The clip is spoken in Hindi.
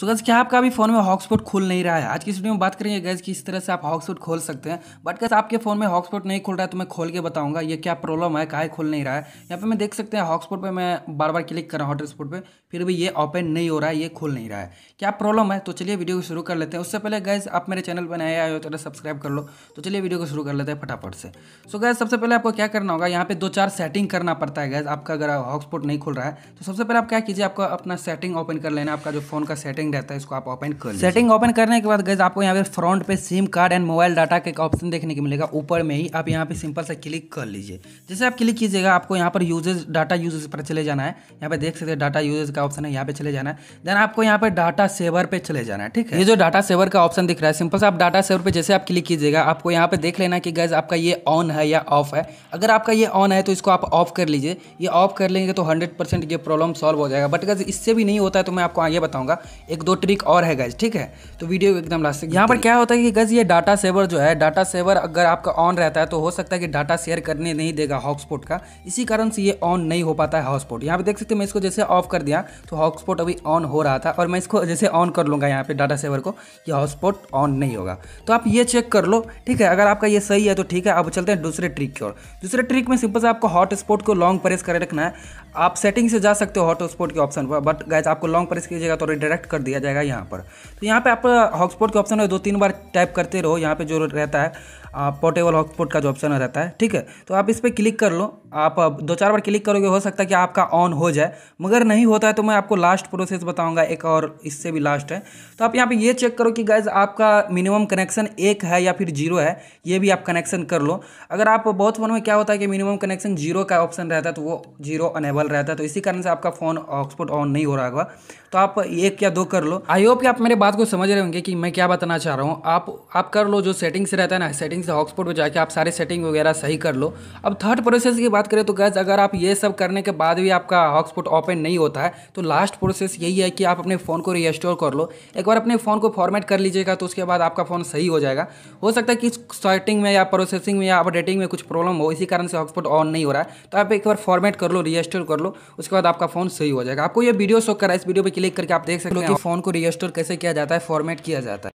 सो so गैस क्या आपका अभी फ़ोन में हॉकस्पॉट खुल नहीं रहा है आज की वीडियो में बात करेंगे गैस कि इस तरह से आप हॉकस्पॉट खोल सकते हैं बट गैस आपके फ़ोन में हॉकस्पॉट नहीं खुल रहा है तो मैं खोल के बताऊंगा ये क्या प्रॉब्लम है काहे खुल नहीं रहा है यहाँ पे मैं देख सकते हैं हॉकस्पॉट पे मैं बार बार क्लिक कर रहा हूँ हॉटस्पॉट पर फिर भी ये ओपन नहीं हो रहा है ये खुल नहीं रहा है क्या प्रॉब्लम है तो चलिए वीडियो को शुरू कर लेते हैं उससे पहले गैस आप मेरे चैनल पर नए आए हो तो सब्सक्राइब कर लो तो चलिए वीडियो को शुरू कर लेते हैं फटाफट से सो गैस सबसे पहले आपको क्या करना होगा यहाँ पर दो चार सेटिंग करना पड़ता है गैस आपका अगर हॉकस्पॉट नहीं खुल रहा है तो सबसे पहले आप क्या कीजिए आपको अपना सेटिंग ओपन कर लेना आपका जो फ़ोन का सेटिंग सेटिंग रहता है इसको आप ओपन कर सेटिंग ओपन करने के बाद गैस आपको यहाँ पे फ्रंट पे sim card and mobile data का एक ऑप्शन देखने को मिलेगा ऊपर में ही आप यहाँ पे सिंपल से क्लिक कर लीजिए जैसे आप क्लिक कीजिएगा आपको यहाँ पर यूजेज डाटा यूजेज पर चले जाना है यहाँ पे देख सकते हैं डाटा यूजेज का ऑप्शन है यहाँ पे चले जाना है देन आपको यहाँ पे डाटा सेवर पे चले जाना है ठीक है ये जो डाटा सेवर का ऑप्शन दिख रहा है सिंपल से आप डाटा सेवर पे जैसे आप क्लिक कीजिएगा आपको यहाँ पे देख लेना कि गैस आपका ये ऑन है या ऑफ है अगर आपका ये ऑन है तो इसको आप ऑफ कर लीजिए ये ऑफ कर लेंगे तो हंड्रेड ये प्रॉब्लम सॉल्व हो जाएगा बट गैस इससे भी नहीं होता है तो मैं आपको आगे बताऊंगा एक दो ट्रिक और है गैज ठीक है तो वीडियो एकदम लास्ट तक यहाँ पर क्या होता है कि गज ये डाटा सेवर जो है डाटा सेवर अगर आपका ऑन रहता है तो हो सकता है कि डाटा शेयर करने नहीं देगा हॉटस्पॉट का इसी कारण से ये ऑन नहीं हो पाता है हॉटस्पॉट यहाँ पे देख सकते हैं मैं इसको जैसे ऑफ कर दिया तो हॉटस्पॉट अभी ऑन हो रहा था और मैं इसको जैसे ऑन कर लूँगा यहाँ पर डाटा सेवर को ये हॉटस्पॉट ऑन नहीं होगा तो आप ये चेक कर लो ठीक है अगर आपका ये सही है तो ठीक है आप चलते हैं दूसरे ट्रिक की ओर दूसरे ट्रिक में सिंपल से आपको हॉटस्पॉट को लॉन्ग प्रेस कर रखना है आप सेटिंग से जा सकते हो हॉटस्पॉट के ऑप्शन पर बट गैज आपको लॉन्ग प्रेस कीजिएगा तो रिडायरेक्ट कर दिया जाएगा यहाँ पर तो यहाँ पे आप हॉटस्पॉट के ऑप्शन में दो तीन बार टाइप करते रहो यहाँ पे जो रहता है पोर्टेबल हॉटस्पॉट का जो ऑप्शन रहता है ठीक है तो आप इस पर क्लिक कर लो आप दो चार बार क्लिक करोगे हो सकता है कि आपका ऑन हो जाए मगर नहीं होता है तो मैं आपको लास्ट प्रोसेस बताऊँगा एक और इससे भी लास्ट है तो आप यहाँ पर ये चेक करो कि गैज आपका मिनिमम कनेक्शन एक है या फिर जीरो है ये भी आप कनेक्शन कर लो अगर आप बहुत फोन में क्या होता है कि मिनिमम कनेक्शन जीरो का ऑप्शन रहता है तो वो जीरो अनेबल रहता है तो इसी कारण से आपका फ़ोन ऑक्सपोर्ट ऑन नहीं हो रहा होगा तो आप एक या दो कर लो आई होप कि आप मेरे बात को समझ रहे होंगे कि मैं क्या बताना चाह रहा हूँ आप आप कर लो जो सेटिंग्स रहता है ना सेटिंग्स हॉटस्पॉट में जाके आप सारे सेटिंग वगैरह सही कर लो अब थर्ड प्रोसेस की बात करें तो गैस अगर आप ये सब करने के बाद भी आपका हॉटस्पॉट ओपन नहीं होता है तो लास्ट प्रोसेस यही है कि आप अपने फ़ोन को रिस्टोर कर लो एक बार अपने फ़ोन को फॉर्मेट कर लीजिएगा तो उसके बाद आपका फ़ोन सही हो जाएगा हो सकता है कि सेटिंग में या प्रोसेसिंग में या अपडेटिंग में कुछ प्रॉब्लम हो इसी कारण से हॉटस्पॉट ऑन नहीं हो रहा है तो आप एक बार फॉर्मेट कर लो रिस्टोर कर लो उसके बाद आपका फ़ोन सही हो जाएगा आपको ये वीडियो शो करा इस वीडियो पर क्लिक करके आप देख सकते हो कि फोन को रजिस्टर कैसे किया जाता है फॉर्मेट किया जाता है